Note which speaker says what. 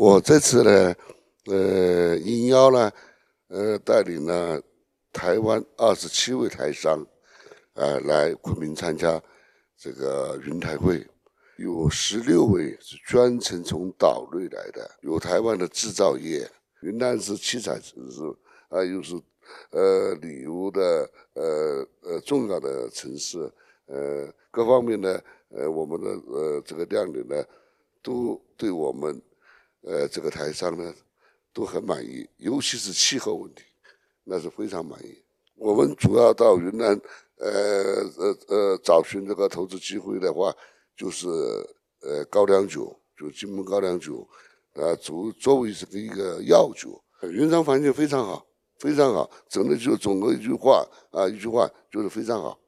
Speaker 1: 我这次呢，呃，应邀呢，呃，带领了台湾二十七位台商，啊，来昆明参加这个云台会。有十六位是专程从岛内来的，有台湾的制造业。云南是七彩城市，啊，又是呃旅游的呃呃重要的城市，呃，各方面呢，呃，我们的呃这个亮点呢，都对我们。呃，这个台商呢都很满意，尤其是气候问题，那是非常满意。我们主要到云南，呃呃呃，找寻这个投资机会的话，就是呃高粱酒，就金门高粱酒，啊，作作为这个一个药酒。云南环境非常好，非常好，总的就总的一句话啊，一句话就是非常好。